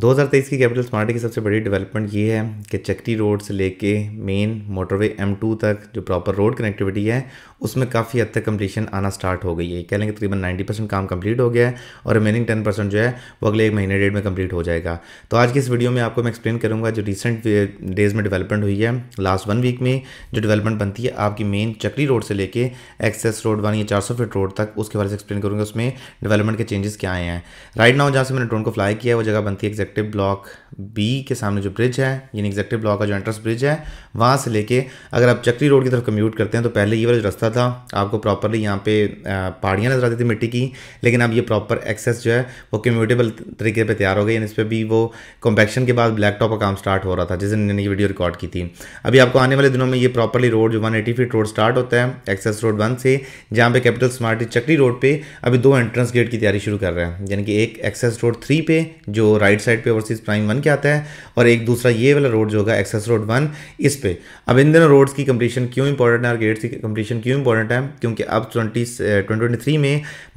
2023 की capital smarty की सबसे बड़ी डेवलपमेंट ये है कि चक्री रोड से लेके मेन मोटरवे टू तक जो प्रॉपर रोड कनेक्टिविटी है उसमें काफ़ी हद तक कम्प्लीशन आना स्टार्ट हो गई है कह लेंगे तकरीबन 90 परसेंट काम कंप्लीट हो गया है और रिमेनिंग 10 परसेंट जो है वो अगले एक महीने डेढ़ में कंप्लीट हो जाएगा तो आज की इस वीडियो में आपको मैं एक्सप्लेन करूँगा जो रिसेंट डेज़ uh, में डेवलपमेंट हुई है लास्ट वन वीक में जो डेवलपमेंट बनती है आपकी मेन चक्री रोड से लेकर एक्सेस रोड वन या चार फीट रोड तक उसके बारे से एक्सप्लेन करूँगा उसमें डेवलपमेंट के चेंजेस क्या आए हैं राइट नाउ जहाँ से मैंने ड्रोन को फ्लाई किया है वो जगह बनती है reflective block बी के सामने जो ब्रिज है यानी एग्जेक्टिव ब्लॉक का जो एंट्रेंस ब्रिज है वहाँ से लेके अगर आप चक्री रोड की तरफ कम्यूट करते हैं तो पहले ये वाला रास्ता था आपको प्रॉपरली यहाँ पे पहाड़ियाँ नजर आती थी मिट्टी की लेकिन अब ये प्रॉपर एक्सेस जो है वो कम्यूटेबल तरीके पे तैयार हो गई इस पर भी वो कॉम्पैक्शन के बाद ब्लैक टॉप का काम स्टार्ट हो रहा था जिस दिन मैंने ये वीडियो रिकॉर्ड की थी अभी आपको आने वाले दिनों में ये प्रॉपरली रोड जो one eighty feet road start होता है एक्सेस रोड वन से जहाँ पे कैपिटल स्मार्ट चक्री रोड पे अभी दो एंट्रेंस गेट की तैयारी शुरू कर रहे हैं यानी कि एक एक्सेस रोड थ्री पे जो राइट साइड पे ओवरसीज प्राइम वन के आता है और एक दूसरा ये वाला रोड जो होगा एक्सेस रोड वन इस पर अब इन दोनों रोड्स की कंप्लीशन क्यों इंपॉर्टेंट है और गेट्स की कंप्लीशन क्यों इंपॉर्टेंट है क्योंकि अब ट्वेंटी ट्वेंटी थ्री में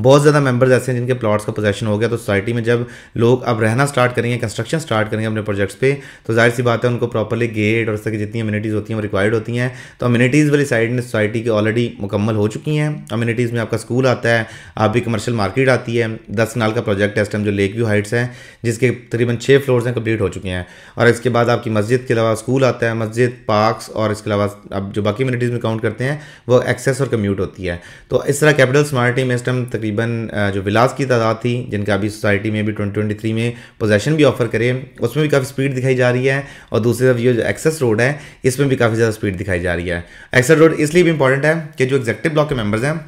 बहुत ज़्यादा मेंबर्स ऐसे हैं जिनके प्लॉट्स का पोजेशन हो गया तो सोसाइटी में जब लोग अब रहना स्टार्ट करेंगे कंस्ट्रक्शन स्टार्ट करेंगे अपने प्रोजेक्ट्स पे तो जाहिर सी बात है उनको प्रॉपरली गेट और इस जितनी अम्यूनिटीज़ होती हैं वो रिक्वायर्ड होती हैं तो अम्यूनिटीज़ वाली साइड में सोसाइटी की ऑलरेडी मुकम्मल हो चुकी हैं अम्यूनिटीज़ में आपका स्कूल आता है आप भी कमर्शियल मार्केट आती है दस नाल का प्रोजेक्ट है इस टाइम जो लेक व्यू हाइट्स है जिसके तकरीबन छः फ्लोर्स हैं कंप्लीट कंप्लीट हो चुके हैं और इसके बाद आपकी मस्जिद के अलावा स्कूल आता है मस्जिद पार्क्स और इसके अलावा आप जो बाकी कम्यूनिटीज़ में काउंट करते हैं वो एक्सेस और कम्यूट होती है तो इस तरह कैपिटल स्मार्टी में इस टाइम तकरीबन जो विलास की तादाद थी जिनका अभी सोसाइटी में भी ट्वेंटी में पोजेशन भी ऑफर करें उसमें भी काफ़ी स्पीड दिखाई जा रही है और दूसरी तरफ ये जो एक्सेस रोड है इसमें भी काफ़ी ज़्यादा स्पीड दिखाई जा रही है एक्सेस रोड इसलिए भी इंपॉर्टेंट है कि जो एग्जेक्टिव ब्लॉक के मेम्बर्स हैं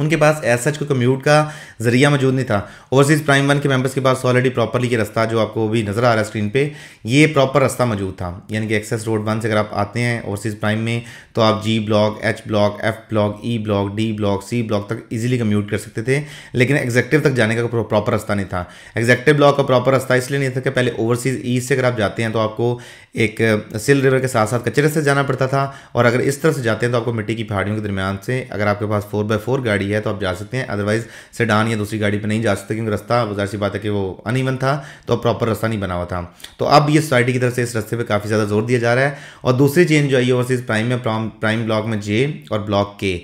उनके पास ऐसा सच कोई कम्यूट का जरिया मौजूद नहीं था ओवरसीज़ प्राइम वन के मेंबर्स के पास ऑलरेडी प्रॉपरली ये रास्ता जो आपको अभी नज़र आ रहा है स्क्रीन पे ये प्रॉपर रास्ता मौजूद था यानी कि एक्सेस रोड वन से अगर आप आते हैं ओवरसीज़ प्राइम में तो आप G block H block F block E block D block C block तक ईजिली कम्यूट कर सकते थे लेकिन एग्जेक्टिव तक जाने का प्रॉपर रास्ता नहीं था एग्जेक्टिव ब्लॉक का प्रॉपर रास्ता इसलिए नहीं था कि पहले ओवरसीज़ ईस्ट से अगर आप जाते हैं तो आपको एक सिल रिवर के साथ साथ कच्चे से जाना पड़ता था और अगर इस तरह से जाते हैं तो आपको मिट्टी की पहाड़ियों के दरमियान से अगर आपके पास फोर बाई फोर गाड़ी गाड़ी है तो आप जा सकते हैं अदरवाइज़ सेडान या दूसरी गाड़ी पर नहीं जा सकते क्योंकि रास्ता गुजार सी बात है कि वो अनइवन था तो अब प्रॉपर रास्ता नहीं बना हुआ था तो अब ये सोसाइटी की तरफ से इस रस्ते पर काफ़ी ज़्यादा जोर दिया जा रहा है और दूसरी चेंज जो आई है ओवरसीज़ प्राइम में प्राइम ब्लॉक में जे और ब्लॉक के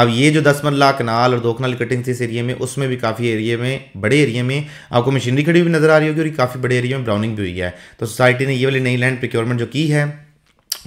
अब ये जो दस मरला कनाल और दो कनाल कटिंग थी इस एरिए में उसमें भी काफ़ी एरिए में बड़े एरिए में आपको मशीनरी खड़ी हुई नज़र आ रही होगी और काफ़ी बड़े एरिए में ब्राउनिंग भी हुई है तो सोसाइटी ने ये वाली नई लैंड प्रिक्योरमेंट जो की है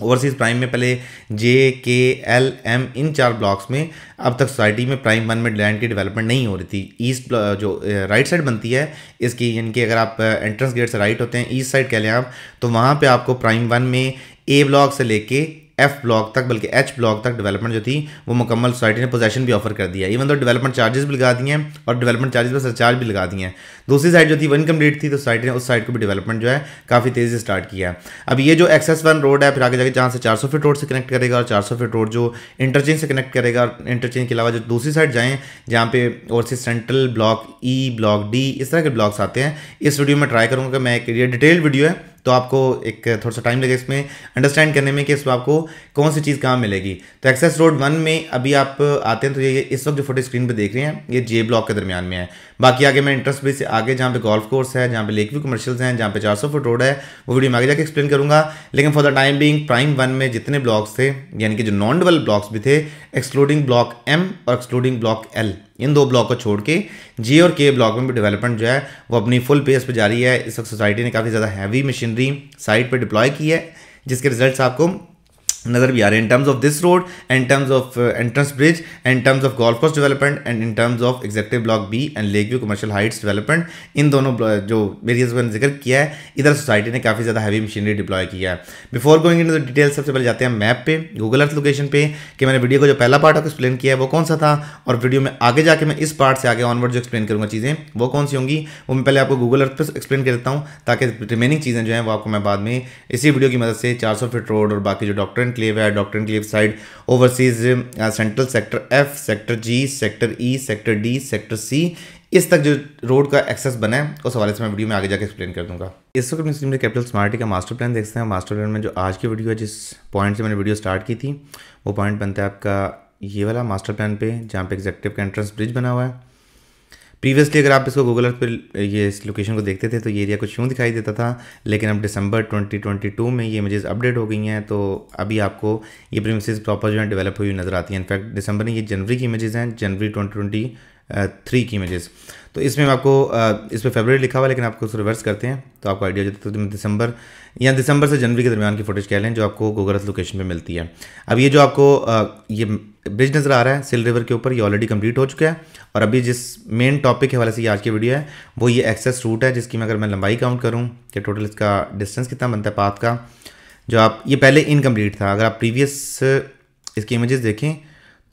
ओवरसीज़ प्राइम में पहले जे के एल एम इन चार ब्लॉक्स में अब तक सोसाइटी में प्राइम वन में लैंड की डेवलपमेंट नहीं हो रही थी ईस्ट जो राइट साइड बनती है इसकी यानी कि अगर आप एंट्रेंस गेट से राइट होते हैं ईस्ट साइड कह लें आप तो वहाँ पे आपको प्राइम वन में ए ब्लॉक से लेके एफ ब्लॉक तक बल्कि एच ब्लॉक तक डेवलपमेंट जो थी वो मुकम्मल सोसाइटी ने पोजेशन भी ऑफर कर दिया इवन तो डेवलपमेंट चार्जेस भी लगा दिए हैं और डेवलपमेंट चार्जेस पर सरचार्ज भी लगा दिए हैं दूसरी साइड जो थी वन कम्प्लीट थी तो सोसाइटी ने उस साइड को भी डेवलपमेंट जो है काफ़ी तेज़ी से स्टार्ट किया है अब ये जो एक्सेस वन रोड है फिर आगे जाके जहाँ से चार सौ फीट रोड से कनेक्ट करेगा और चार सौ फीट रोड जो इंटरचेंज से कनेक्ट करेगा और इंटरचेंज के अलावा जो दूसरी साइड जाएँ जहाँ पे और से central block E block D इस तरह के ब्लॉक्स आते हैं इस वीडियो में ट्राई करूँगा कि मैं एक डिटेल्ड वीडियो है तो आपको एक थोड़ा सा टाइम लगेगा इसमें अंडरस्टैंड करने में कि इसमें आपको कौन सी चीज़ कहाँ मिलेगी तो एक्सेस रोड वन में अभी आप आते हैं तो ये इस वक्त जो फोटो स्क्रीन पर देख रहे हैं ये जे ब्लॉक के दरमियान में है बाकी आगे मैं इंटरेस्ट भी से आगे जहाँ पे गोल्फ कोर्स है जहाँ पे लेक व्यू कमर्शियल्स हैं जहाँ पे 400 फुट रोड है वो वीडियो में आगे जाकर एक्सप्लेन करूँगा लेकिन for the time being prime one में जितने ब्लॉक्स थे यानी कि जो नॉन डबल ब्लॉक्स भी थे एक्सक्लूडिंग ब्लॉक एम और एक्सक्लूडिंग ब्लॉक एल इन दो ब्लॉक को छोड़ के जे और के ब्लॉक में भी डेवलपमेंट जो है वो अपनी फुल पेस पर जारी है इस वक्त सोसाइटी ने काफ़ी ज़्यादा हैवी मशीनरी साइट पर डिप्लॉय की है जिसके रिजल्ट आपको नज़र भी आ रहे हैं in terms of this road in terms of entrance bridge in terms of golf course development and in terms of executive block B and lake view commercial heights development इन दोनों जो एरियाज का जिक्र किया है इधर सोसाइटी ने काफ़ी ज़्यादा हैवी मशीनरी डिप्लॉय किया है बिफोर गोइंग इन डिटेल सबसे पहले जाते हैं मैप पे गूगल अर्थ लोकेशन पे कि मैंने वीडियो को जो पहला पार्ट आपको एक्सप्लेन किया है वो कौन सा था और वीडियो में आगे जाके मैं इस पार्ट से आगे ऑनवर्ड जो एक्सप्लेन करूँगा चीज़ें वो कौन सी होंगी वो मैं पहले आपको गूगल अर्थ पर एक्सप्लेन कर देता हूँ ताकि रिमेनिंग चीज़ें जो हैं वो आपको मैं बाद में इसी वीडियो की मदद से चार फीट रोड और बाकी जो डॉक्टर इनक्लेव है doctor enclave side overseas central sector F sector G sector E sector D sector C इस तक जो रोड का एक्सेस बना है उस हवाले से मैं वीडियो में आगे जाकर एक्सप्लेन कर दूंगा इस वक्त मैं स्कीम कैपिटल स्मार्टी का मास्टर प्लान देखते हैं मास्टर प्लान में जो आज की वीडियो है जिस पॉइंट से मैंने वीडियो स्टार्ट की थी वो पॉइंट बनता है आपका ये वाला मास्टर प्लान पे जहाँ पे एग्जेक्टिव का एंट्रेंस ब्रिज बना हुआ है प्रीवियसली अगर आप इसको गूगल अर्थ पर ये इस लोकेशन को देखते थे तो ये एरिया कुछ यूँ दिखाई देता था लेकिन अब दिसंबर 2022 में ये इमेजेस अपडेट हो गई हैं तो अभी आपको ये प्रीमिस प्रॉपर जो है डेवलप हुई नज़र आती है इनफैक्ट दिसंबर में ये जनवरी की इमेजेस हैं जनवरी ट्वेंटी थ्री की इमेजेस तो इसमें आपको इस पर फेबर लिखा हुआ लेकिन आपको उसको रिवर्स करते हैं तो आपको आइडिया हो जाता है तो दिसंबर या दिसंबर से जनवरी के दरमियान की फोटेज कह लें जो आपको गूगल अर्थ लोकेशन पर मिलती है अब ये जो आपको ये ब्रिज नज़र आ रहा है सिल रिवर के ऊपर ये ऑलरेडी कंप्लीट हो चुका है और अभी जिस मेन टॉपिक के हवाले से ये आज की वीडियो है वो ये एक्सेस रूट है जिसकी मैं अगर मैं लंबाई काउंट करूँ कि टोटल इसका डिस्टेंस कितना बनता है पाथ का जो आप ये पहले इनकम्प्लीट था अगर आप प्रीवियस इसकी इमेज़ देखें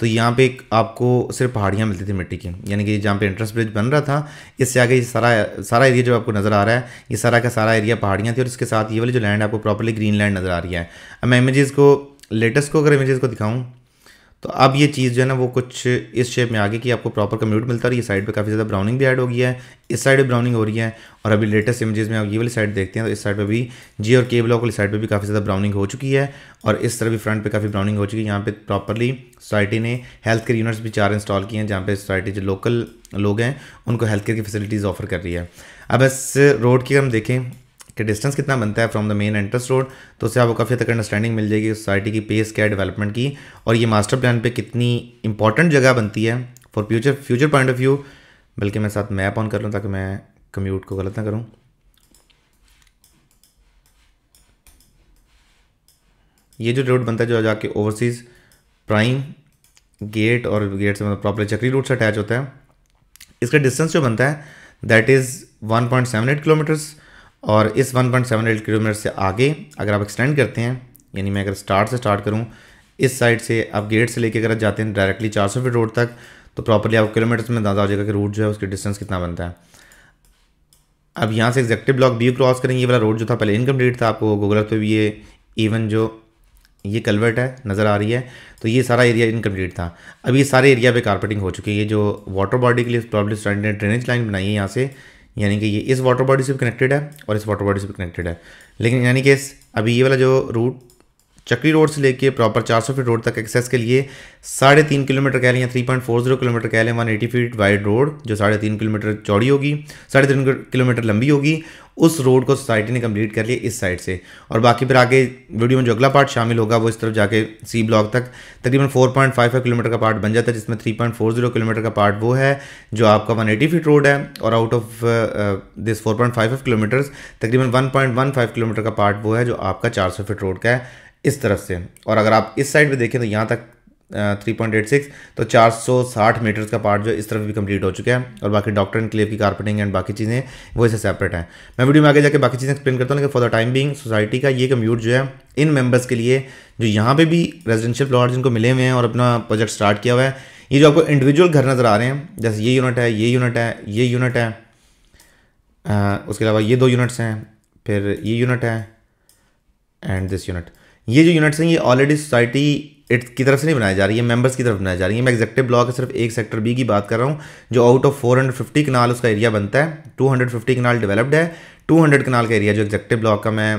तो यहाँ पे एक आपको सिर्फ पहाड़ियाँ मिलती थी मिट्टी की यानी कि जहाँ पे एंट्रेंस ब्रिज बन रहा था इससे आगे ये सारा सारा एरिया जो आपको नज़र आ रहा है ये सारा का सारा एरिया पहाड़ियाँ थी और इसके साथ ये वाली जो लैंड आपको प्रॉपरली ग्रीन लैंड नज़र आ रही है अब मैं इमेजेस को लेटेस्ट को अगर इमेजेस को दिखाऊँ तो अब ये चीज़ जो है ना वो कुछ इस शेप में आ गई कि आपको प्रॉपर कम्यूट मिलता है ये साइड पे काफ़ी ज़्यादा ब्राउनिंग भी ऐड हो गया है इस साइड पे ब्राउनिंग हो रही है और अभी लेटेस्ट इमेजेस में आप ये वाली साइड देखते हैं तो इस साइड पे भी जी और के ब्लॉक वाली साइड पे भी काफ़ी ज़्यादा ब्राउनिंग हो चुकी है और इस तरह भी फ्रंट पर काफ़ी ब्राउनिंग हो चुकी है यहाँ पर प्रॉपरली सोसाइटी ने हेल्थ केयर यूनिट्स भी चार इंस्टॉल किए हैं जहाँ पर सोसाइटी जो लोकल लोग हैं उनको हेल्थ केयर की फैसिलिटीज़ ऑफर कर रही है अब इस रोड की हम देखें कि डिस्टेंस कितना बनता है from the main entrance road तो उससे आपको काफ़ी तक अंडरस्टैंडिंग मिल जाएगी सोसाइटी की पेस क्या है डेवलपमेंट की और ये मास्टर प्लान पे कितनी इंपॉर्टेंट जगह बनती है for future future point of view बल्कि मैं साथ मैप ऑन कर लूँ ताकि मैं कम्यूट को गलत ना करूँ ये जो रोड बनता है जो जाके ओवरसीज़ प्राइम गेट और गेट से मतलब प्रॉपर चक्री रूट से अटैच होता है इसका डिस्टेंस जो बनता है दैट इज़ 1.78 किलोमीटर्स और इस 1.78 किलोमीटर से आगे अगर आप एक्सटेंड करते हैं यानी मैं अगर स्टार्ट से स्टार्ट करूँ इस साइड से आप गेट से लेके अगर जाते हैं डायरेक्टली चार सौ फीट रोड तक तो प्रॉपरली आपको किलोमीटर्स में अंदाजा हो जाएगा कि रूट जो है उसकी डिस्टेंस कितना बनता है अब यहाँ से एक्जैक्टिव ब्लॉक बी क्रॉस करेंगे ये वाला रोड जो था पहले इनकम्प्लीट था आपको गूगल पर भी ये इवन जो ये कलवर्ट है नज़र आ रही है तो ये सारा एरिया इनकम्प्लीट था अब ये सारे एरिया पे कारपेटिंग हो चुकी है ये जो वाटर बॉडी के लिए प्रॉब्लम स्टैंडर्ड ड्रेनेज लाइन बनाई है यहाँ से यानी कि ये इस वाटर बॉडी से भी कनेक्टेड है और इस वाटर बॉडी से भी कनेक्टेड है लेकिन यानी कि अभी ये वाला जो रूट चक्री रोड से लेके प्रॉपर 400 फीट रोड तक एक्सेस के लिए साढ़े तीन किलोमीटर कह लें या three point four zero kilometre कह लें one eighty feet wide road जो साढ़े तीन किलोमीटर चौड़ी होगी साढ़े तीन किलोमीटर लंबी होगी उस रोड को सोसाइटी ने कंप्लीट कर लिया इस साइड से और बाकी फिर आगे वीडियो में जो अगला पार्ट शामिल होगा वो इस तरफ जाके सी ब्लॉक तक तकरीबन four point five five kilometre का पार्ट बन जाता है जिसमें three point four zero kilometre का पार्ट वो है जो आपका वन एटी फीट रोड है और out of this four point five five kilometres तकरीबन one point one five kilometre का पार्ट वो है जो आपका चार सौ फीट रोड का है इस तरफ से और अगर आप इस साइड पर देखें तो यहाँ तक थ्री पॉइंट एट सिक्स तो चार सौ साठ मीटर्स का पार्ट जो इस तरफ भी कंप्लीट हो चुका है और बाकी डॉक्टर एंड क्लेव की कारपेटिंग एंड बाकी चीज़ें वो इसे सेपरेट हैं मैं वीडियो में आगे जाकर बाकी चीज़ें एक्सप्लेन करता हूँ लेकिन for the time being society का ये कम्यूट जो है इन मेंबर्स के लिए जो यहाँ पे भी रेजिडेंशियल प्लॉट जिनको मिले हुए हैं और अपना प्रोजेक्ट स्टार्ट किया हुआ है ये जो आपको इंडिविजुअल घर नज़र आ रहे हैं जैसे ये यूनिट है ये यूनिट है ये यूनिट है उसके अलावा ये दो यूनिट्स हैं फिर ये यूनिट है एंड दिस यूनिट ये जो यूनिट्स हैं ये ऑलरेडी सोसाइटी इट्स की तरफ से नहीं बनाई जा रही है मेंबर्स की तरफ बनाई जा रही है मैं एग्जेक्टिव ब्लॉक है सिर्फ एक सेक्टर बी की बात कर रहा हूँ जो आउट ऑफ 450 कनाल उसका एरिया बनता है 250 कनाल डेवलप्ड है 200 कनाल का एरिया जो एग्जेक्टिव ब्लॉक का मैं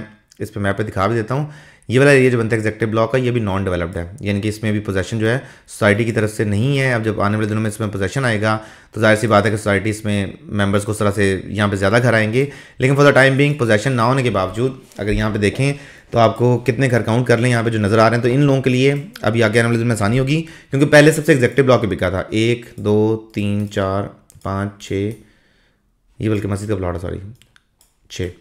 इस पर मैप पे दिखा भी देता हूँ ये वाला एरिया जो बनता है एग्जेक्टिव ब्लॉक का ये भी नॉन डेवलप्ड है यानी कि इसमें भी पोजेशन जो है सोसाइटी की तरफ से नहीं है अब जब आने वाले दिनों में इसमें पोजेशन आएगा तो जाहिर सी बात है कि सोसाइटी इसमें मेंबर्स को उस तरह से यहाँ पर ज़्यादा घर आएंगे लेकिन for the time being possession ना होने के बावजूद अगर यहाँ पे देखें तो आपको कितने घर काउंट कर लें यहाँ पे जो नज़र आ रहे हैं तो इन लोगों के लिए अभी आगे आने में आसानी होगी क्योंकि पहले सबसे एग्जेक्टिव ब्लॉक बिका था एक दो तीन चार पाँच छः ये बल्कि मस्जिद का ब्लॉट है सॉरी छः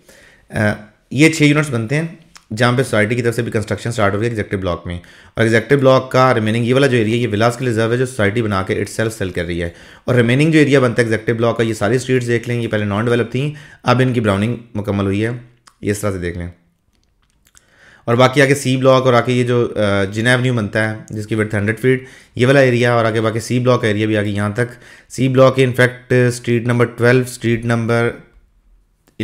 ये छः यूनिट्स बनते हैं जहाँ पे सोसाइटी की तरफ से भी कंस्ट्रक्शन स्टार्ट हो गया एग्जेक्टिव ब्लॉक में और एग्जेक्टिव ब्लॉक का रिमेनिंग ये वाला जो एरिया ये विलास के रिजर्व है जो सोसाइटी बना के इट्स सेल्फ सेल कर रही है और रिमेनिंग जो एरिया बनता है एग्जेक्टिव ब्लॉक का ये सारी स्ट्रीट्स देख लें ये पहले नॉन डेवलप थी अब इनकी ब्राउनिंग मुकम्मल हुई है ये इस तरह से देख लें और बाकी आगे सी ब्लॉक और आगे ये जो जिना एवन्यू बनता है जिसकी विर्थ हंड्रेड फीट ये वाला एरिया और आगे बाकी सी ब्लॉक एरिया भी आगे यहाँ तक C block in fact street number twelve street number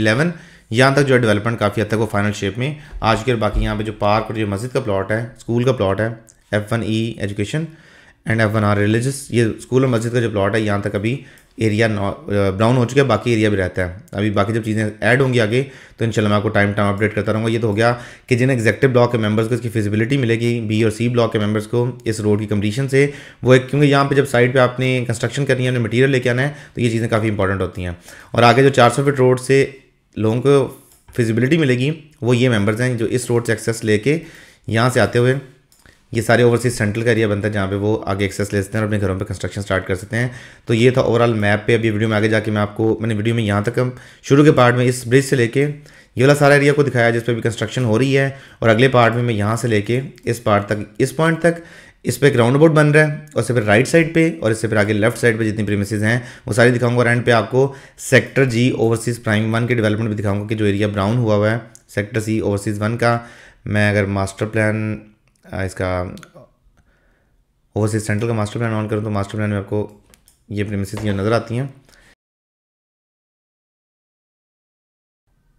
eleven यहाँ तक जो है डेवलपमेंट काफ़ी हद तक वो फाइनल शेप में आज के बाकी यहाँ पे जो पार्क और जो मस्जिद का प्लॉट है स्कूल का प्लॉट है F one E education and F one R religious ये स्कूल और मस्जिद का जो प्लॉट है यहाँ तक अभी एरिया ब्राउन uh, हो चुका है बाकी एरिया भी रहता है अभी बाकी जब चीज़ें ऐड होंगी आगे तो इन मैं आपको टाइम टाइम अपडेट करता रहूँगा ये तो हो गया कि जिन एग्जेक्टिव ब्लॉक के मेंबर्स को इसकी फिजिबिलिटी मिलेगी बी और सी ब्लॉक के मेंबर्स को इस रोड की कंडीशन से वो एक क्योंकि यहाँ पर जब साइड पर आपने कंस्ट्रक्शन करनी है अपने मटीरियल लेके आना है तो ये चीज़ें काफ़ी इंपॉर्टेंट होती हैं और आगे जो चार फीट रोड से लोगों को फिजिबिलिटी मिलेगी वो ये मेम्बर्स हैं जो इस रोड से एक्सेस लेके यहाँ से आते हुए ये सारे ओवरसीज सेंट्रल का एरिया बनता है जहाँ पे वो आगे एक्सेस ले सकते हैं और अपने घरों पे कंस्ट्रक्शन स्टार्ट कर सकते हैं तो ये था ओवरऑल मैप पे अभी वीडियो में आगे जाके मैं आपको मैंने वीडियो में यहाँ तक शुरू के पार्ट में इस ब्रिज से लेके ये वाला सारा एरिया को दिखाया जिस पर भी कंस्ट्रक्शन हो रही है और अगले पार्ट में मैं यहाँ से लेके इस पार्ट तक इस पॉइंट तक इस पर एक राउंड अबाउट बन रहा है और इससे फिर राइट साइड पे और इससे फिर आगे लेफ्ट साइड पे जितनी प्रीमिसेज हैं वो सारी दिखाऊंगा एंड पे आपको sector G overseas prime one के डेवलपमेंट भी दिखाऊंगा कि जो एरिया ब्राउन हुआ हुआ है सेक्टर सी ओवरसीज़ वन का मैं अगर मास्टर प्लान इसका ओवरसीज सेंट्रल का मास्टर प्लान ऑन करूँ तो मास्टर प्लान में आपको ये प्रेमिस नज़र आती हैं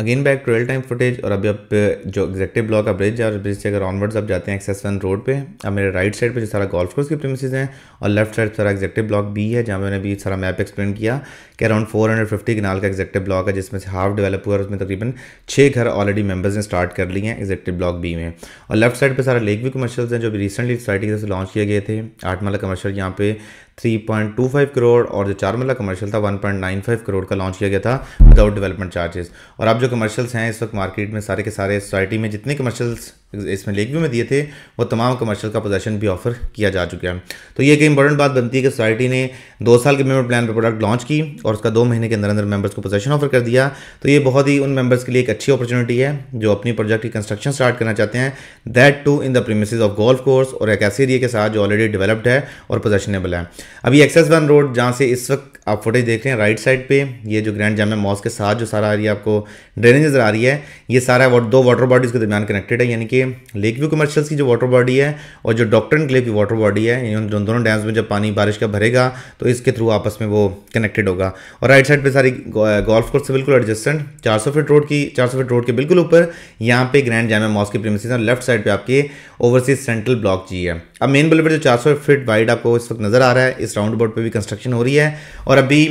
again back trail time footage और अभी आप जो एग्जेक्टिव ब्लॉक का ब्रिज और ब्रिज से अगर ऑनवर्ड्स आप जाते हैं एक्सेस वन रोड पे अब मेरे राइट साइड पे जो सारा गोल्फ कोर्स की प्रेमिस हैं और लेफ्ट साइड सारा एग्जेक्टिव ब्लॉक बी है जहाँ मैंने अभी सारा मैप एक्सप्लेन किया कि around four hundred fifty kanal का एक्जेक्टिव ब्लॉक है जिसमें से हाफ डेवलप हुआ है उसमें तकरीबन छः घर ऑलरेडी मेम्बर्स ने स्टार्ट कर लिए हैं एग्जेक्टिव ब्लॉक बी में और लेफ्ट साइड पर सारा लेक भी कमर्शल हैं जो भी रिसेंटली सोसाइटी की तरफ से लॉन्च किए गए थे आठ माला कमर्शल यहाँ पे 3.25 करोड़ और जो चार मिला कमर्शियल था 1.95 करोड़ का लॉन्च किया गया था विदाउट डेवलपमेंट चार्जेस और अब जो कमर्शियल्स हैं इस वक्त मार्केट में सारे के सारे सोसाइटी में जितने कमर्शियल्स इसमें लेक व्यू में दिए थे वो तमाम कमर्शियल का पोजेशन भी ऑफर किया जा चुका है तो ये एक इंपॉर्टेंट बात बनती है कि सोसाइटी ने दो साल के मेंबर प्लान पर प्रोडक्ट लॉन्च की और उसका दो महीने के अंदर अंदर मेंबर्स को पोजेशन ऑफर कर दिया तो ये बहुत ही उन मेंबर्स के लिए एक अच्छी अपॉर्चुनिटी है जो अपनी प्रोजेक्ट की कंस्ट्रक्शन स्टार्ट करना चाहते हैं that too in the premises of golf course और एक ऐसे एरिया के साथ जो ऑलरेडी डेवलप्ड है और पोजेशनेबल है अभी एक्सेस वन रोड जहाँ से इस वक्त आप फोटेज देख रहे हैं राइट साइड पे ये जो ग्रैंड जामा मॉस के साथ जो सारा एरिया आपको ड्रेनेज नज़र आ रही है ये सारा दो वाटर बॉडीज़ के दरमियान कनेक्टेड है यानी कि लेक व्यू कमर्शियल्स की जो वाटर बॉडी है और जो डॉक्टरन क्ले की वाटर बॉडी है इन दोनों डैम्स में जब पानी बारिश का भरेगा तो इसके थ्रू आपस में वो कनेक्टेड होगा और राइट साइड पर सारी गोल्फ कोर्स से बिल्कुल एडजस्टेंट चार सौ फीट रोड की चार सौ फीट रोड के बिल्कुल ऊपर यहाँ पे ग्रैंड जैम मॉस की प्रेमिस और लेफ्ट साइड पर आपके ओवरसीज सेंट्रल ब्लॉक जी है अब मेन बल्ब जो चार फीट वाइड आपको इस वक्त नज़र आ रहा है इस राउंड बोर्ड पर भी कंस्ट्रक्शन हो रही है और अभी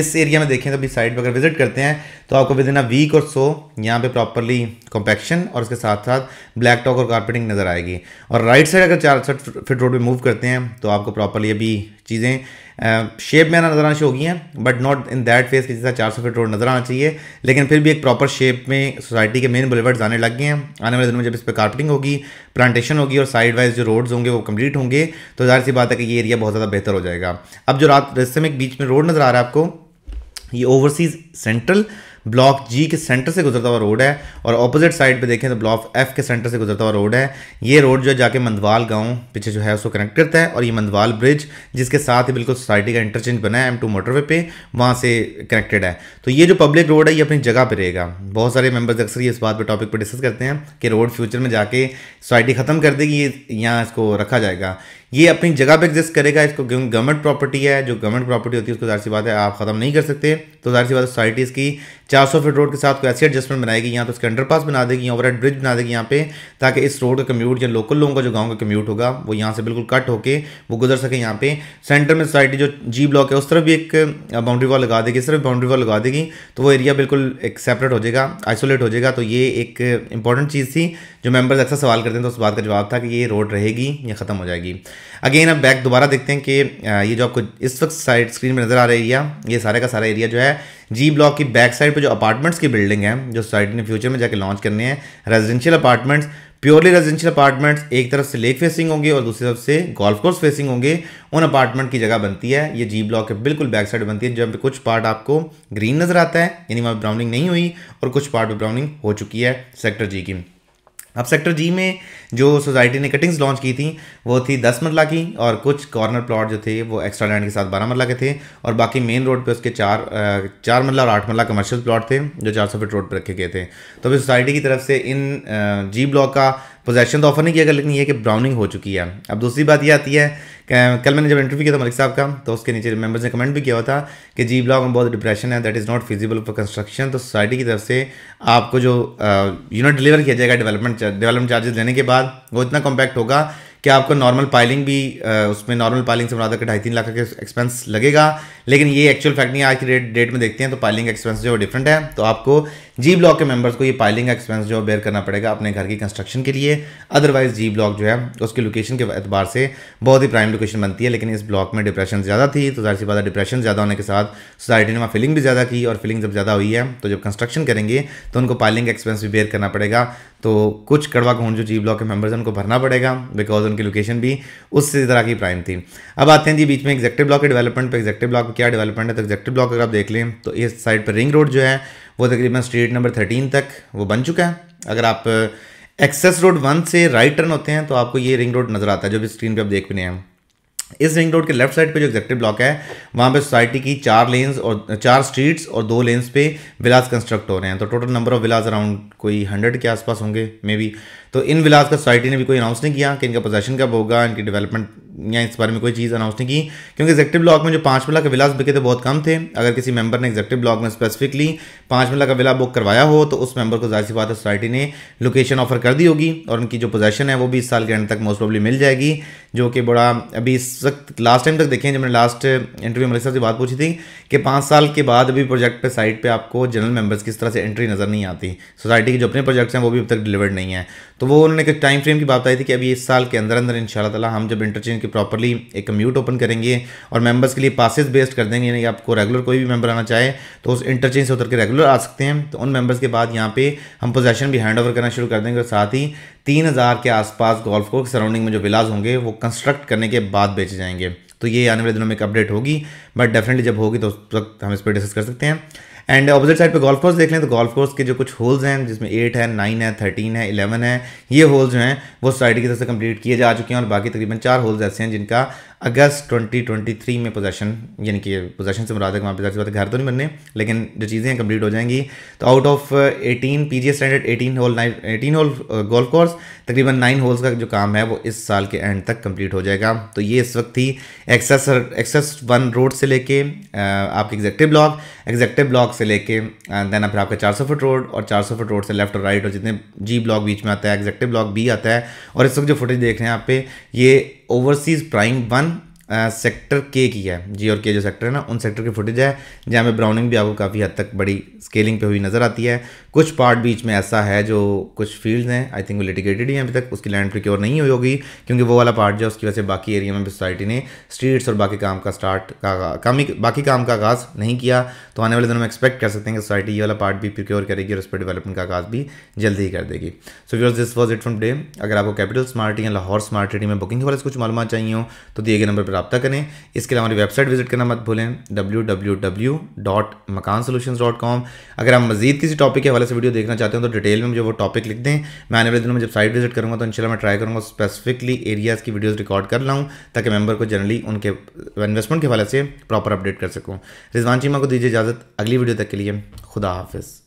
इस एरिया में देखें तो अभी साइड पर अगर विजिट करते हैं तो आपको विद इन अ वीक और सो यहाँ पे प्रॉपरली कॉम्पैक्शन और उसके साथ साथ ब्लैक टॉक और कारपेटिंग नज़र आएगी और राइट साइड अगर चार सठ फिट रोड पे मूव करते हैं तो आपको प्रॉपरली अभी चीज़ें शेप में आना नजर आना शुरू होगी हैं but not in that phase किसी तरह चार सौ फिट रोड नजर आना चाहिए लेकिन फिर भी एक प्रॉपर शेप में सोसाइटी के मेन बुलेवर्ड आने लग गए हैं आने वाले दिनों में जब इस पर कार्पेटिंग होगी प्लांटेशन होगी और साइड वाइज जो रोड्स होंगे वो कम्प्लीट होंगे तो जाहिर सी बात है कि ये एरिया बहुत ज़्यादा बेहतर हो जाएगा अब जो रात रस्ते में बीच में रोड नज़र आ रहा है आपको ये ओवरसीज़ सेंट्रल ब्लॉक जी के सेंटर से गुजरता हुआ रोड है और ऑपोजिट साइड पे देखें तो ब्लॉक एफ के सेंटर से गुजरता हुआ रोड है ये रोड जो है जाके मंदवाल गांव पीछे जो है उसको कनेक्ट करता है और ये मंदवाल ब्रिज जिसके साथ ही बिल्कुल सोसाइटी का इंटरचेंज बना है एम टू मोटरवे पे वहाँ से कनेक्टेड है तो ये जो पब्लिक रोड है ये अपनी जगह पर रहेगा बहुत सारे मेम्बर्स अक्सर ये इस बात पर टॉपिक पर डिस्कस करते हैं कि रोड फ्यूचर में जाके सोसाइटी ख़त्म कर देगी ये यहाँ इसको रखा जाएगा ये अपनी जगह पर एग्जिस्ट करेगा इसको गवर्नमेंट प्रॉपर्टी है जो गवर्नमेंट प्रॉपर्टी होती है उसको जाहिर सी बात है आप ख़त्म नहीं कर सकते तो जाहिर सी बात सोसाइटीज़ की 400 फीट रोड के साथ कोई ऐसी एडजस्टमेंट बनाएगी यहाँ तो उसके अंडरपास बना देगी या ओवरहेड ब्रिज बना देगी यहाँ पे ताकि इस रोड का कम्यूट या लोकल लोगों का जो गाँव का कम्यूट होगा वो यहाँ से बिल्कुल कट होकर वो गुजर सके यहाँ पे सेंटर में सोसाइटी जो जी ब्लॉक है उस तरफ भी एक बाउंड्री वॉल लगा देगी इस तरफ बाउंड्री वॉल लगा देगी तो वो एरिया बिल्कुल एक सेपरेट हो जाएगा आइसोलेट हो जाएगा तो ये एक इंपॉर्टेंट चीज़ थी जो मेम्बर्स अक्सर सवाल करते हैं तो उस बात का जवाब था कि ये रोड रहेगी या ख़त्म हो जाएगी अगेन अब बैक दोबारा देखते हैं कि ये जो आपको इस वक्त साइड स्क्रीन पर नज़र आ रही है ये सारे का सारा एरिया जो है जी ब्लॉक की बैक साइड पर जो अपार्टमेंट्स की बिल्डिंग है जो सोसाइटी ने फ्यूचर में जाके लॉन्च करने हैं residential apartments purely residential apartments एक तरफ से लेक फेसिंग होंगे और दूसरी तरफ से गोल्फ कोर्स फेसिंग होंगे उन अपार्टमेंट की जगह बनती है ये जी ब्लॉक के बिल्कुल बैक साइड बनती है जहाँ पे कुछ पार्ट आपको ग्रीन नज़र आता है यानी वहाँ ब्राउनिंग नहीं हुई और कुछ पार्ट पर ब्राउनिंग हो चुकी है सेक्टर जी की अब सेक्टर जी में जो सोसाइटी ने कटिंग्स लॉन्च की थी वो थी दस मरला की और कुछ कॉर्नर प्लॉट जो थे वो एक्स्ट्रा लैंड के साथ बारह मरला के थे और बाकी मेन रोड पे उसके चार चार मरला और आठ मरला कमर्शियल प्लॉट थे जो चार सौ फीट रोड पर रखे गए थे तो अभी सोसाइटी की तरफ से इन जी ब्लॉक का पोजेशन तो ऑफर नहीं किया गया लेकिन ये कि ब्राउनिंग हो चुकी है अब दूसरी बात यह आती है कल मैंने जब इंटरव्यू किया था मलिक साहब का तो उसके नीचे मेंबर्स ने कमेंट भी किया था कि जी ब्लॉक में बहुत डिप्रेशन है that is not feasible for construction तो सोसाइटी की तरफ से आपको जो यूनिट uh, डिलीवर किया जाएगा डेवलपमेंट डेवलपमेंट चार्जेस लेने के बाद वो इतना कॉम्पैक्ट होगा कि आपको नॉर्मल पाइलिंग भी uh, उसमें नॉर्मल पाइलिंग से बना कर ढाई तीन लाख का एक्सपेंस लगेगा लेकिन ये एक्चुअल फैक्ट नहीं आज की डेट डेट में देखते हैं तो पाइलिंग एक्सपेंस जो है डिफरेंट है तो आपको जी ब्लॉक के मेंबर्स को ये पाइलिंग एक्सपेंस जो है बेयर करना पड़ेगा अपने घर की कंस्ट्रक्शन के लिए अदरवाइज जी ब्लॉक जो है उसकी लोकेशन के अतबार से बहुत ही प्राइम लोकेशन बनती है लेकिन इस ब्लॉक में डिप्रेशन ज़्यादा थी तो जाहिर सी बात है डिप्रेशन ज़्यादा होने के साथ सोसाइटी ने वहाँ फिलिंग भी ज़्यादा की और फिलिंग जब ज़्यादा हुई है तो जब कंस्ट्रक्शन करेंगे तो उनको पाइलिंग एक्सपेंस भी बेयर करना पड़ेगा तो कुछ कड़वा घूंढ जो जी ब्लॉक के मेंबर्स हैं उनको भरना पड़ेगा बिकॉज उनकी लोकेशन भी उससे तरह की प्राइम थी अब आते हैं जी बीच में एग्जेक्टिव ब्लॉक के डेवलपमेंट पर एग्जेक्टिव ब्लॉक क्या डेवलपमेंट है तो एग्जेक्टिव ब्लॉक अगर आप देख लें तो इस साइड पर रिंग रोड जो है वो तकरीबन स्ट्रीट नंबर थर्टीन तक वो बन चुका है अगर आप एक्सेस रोड वन से राइट टर्न होते हैं तो आपको ये रिंग रोड नज़र आता है जो भी स्क्रीन पर आप देख रहे हैं इस रिंग रोड के लेफ्ट साइड पे जो एग्जेक्टिव ब्लॉक है वहाँ पे सोसाइटी की चार लेन्स और uh, चार स्ट्रीट्स और दो लेन्स पे विलास कंस्ट्रक्ट हो रहे हैं तो total number of villas around कोई हंड्रेड के आसपास होंगे मे बी तो इन विलास का सोसाइटी ने भी कोई अनाउंस नहीं किया कि इनका पोजेशन कब होगा इनकी डेवलपमेंट या इस बारे में कोई चीज़ अनाउंस नहीं की क्योंकि एक्जेक्टिव ब्लॉक में जो पाँच मिला के विलास बिके थे बहुत कम थे अगर किसी मेंबर ने एक्जेक्टिव ब्लॉक में स्पेसिफिकली पाँच मिला का विला बुक करवाया हो तो उस मेंबर को जाहिर सी बात है सोसाइटी ने लोकेशन ऑफर कर दी होगी और उनकी जो पोजेशन है वो भी इस साल के एंड तक मोस्ट प्रॉब्ली मिल जाएगी जो कि बड़ा अभी इस वक्त लास्ट टाइम तक देखें जब मैंने लास्ट इंटरव्यू मलिक साहब से बात पूछी थी कि पाँच साल के बाद अभी प्रोजेक्ट पर साइट पर आपको जनरल मेम्बर्स किस तरह से एंट्री नज़र नहीं आती सोसाइटी के जो अपने प्रोजेक्ट्स हैं वो भी अब तक डिलीवर्ड नहीं है तो वो उन्होंने एक टाइम फ्रेम की बात बताई थी कि अभी इस साल के अंदर अंदर इन ताला हम जब इंटरचेंज की प्रॉपरली एक कम्यूट ओपन करेंगे और मेंबर्स के लिए पासेस बेस्ड कर देंगे यानी आपको रेगुलर कोई भी मेंबर आना चाहे तो उस इंटरचेंज से उतर के रेगुलर आ सकते हैं तो उन मेंबर्स के बाद यहाँ पे हम पोजेशन भी हैंड ओवर करना शुरू कर देंगे और साथ ही तीन हज़ार के आसपास गोल्फ को सराउंडिंग में जो विलाज होंगे वो कंस्ट्रक्ट करने के बाद बेचे जाएंगे तो ये आने वाले दिनों में एक अपडेट होगी बट डेफिनेटली जब होगी तो उस वक्त हम इस पर डिस्कस कर सकते हैं एंड ऑपोजिट साइड पे गोल्फ कोर्स देख लें तो गोल्फ कोर्स के जो कुछ होल्स हैं जिसमें एट है नाइन है थर्टीन है इलेवन है ये होल्स जो हैं वो सोसाइटी की तरफ से कंप्लीट किए जा चुके हैं और बाकी तकरीबन चार होल्स ऐसे हैं जिनका अगस्त 2023 में पोजेशन यानी कि पोजेशन से मुराद वहाँ पर बात घर तो नहीं बनने लेकिन जो चीज़ें कंप्लीट हो जाएंगी तो out of 18 P G standard eighteen hole nine eighteen hole golf course तकरीबन नाइन होल्स का जो काम है वो इस साल के एंड तक कंप्लीट हो जाएगा तो ये इस वक्त ही एक्सेस एक्सेस वन रोड से लेके uh, आपके एग्जेक्टिव ब्लॉक एग्जेक्टिव ब्लॉक से लेके देन uh, फिर आपका चार सौ फुट रोड और चार सौ फुट रोड से लेफ्ट और राइट और जितने जी ब्लॉक बीच में आता है एग्जेक्टिव ब्लॉक बी आता है और इस वक्त जो फुटेज देख रहे हैं आप पे ये overseas prime 1 सेक्टर के की है जी और के जो सेक्टर है ना उन सेक्टर की फुटेज है जहाँ पे ब्राउनिंग भी आपको काफ़ी हद तक बड़ी स्केलिंग पे हुई नज़र आती है कुछ पार्ट बीच में ऐसा है जो कुछ फील्ड हैं आई थिंक वो लिटिगेटेड ही हैं अभी तक उसकी लैंड प्रिक्योर नहीं हुई होगी क्योंकि वो वाला पार्ट जो है उसकी वजह से बाकी एरिया में सोसाइटी ने स्ट्रीट्स और बाकी काम का स्टार्ट का काम ही बाकी काम का आगाज़ नहीं किया तो आने वाले दिनों में एक्सपेक्ट कर सकते हैं कि सोसाइटी ये वाला पार्ट भी प्रिक्योर करेगी और उस पर डेवलपमेंट का आगाज़ भी जल्दी ही कर देगी so viewers this was it from day अगर आपको कैपिटल स्मार्ट या लाहौर स्मार्ट सिटी में बुकिंग के वाले कुछ मालूम चाहिए हो तो दिए गए नंबर पर रबता करें इसके लिए हमारी वेबसाइट विजिट करना मत भूलें W W W dot Makaan solution dot com अगर आप मजीद किसी टॉपिक के हवाले से वीडियो देखना चाहते हैं तो डिटेल में मुझे वो टॉपिक लिख दें मैं आने वाले दिनों में जब साइट विजिट करूँगा तो इनशाला मैं ट्राई करूँगा स्पेसिफिकली एरियाज़ की वीडियोज़ रिकॉर्ड कर लाऊँ ताकि मेम्बर को जनरली उनके इन्वेस्टमेंट के हवाले से प्रॉपर अपडेट कर सकूँ रिजवान चीमा को दीजिए इजाज़त अगली वीडियो तक के लिए खुदा हाफिज़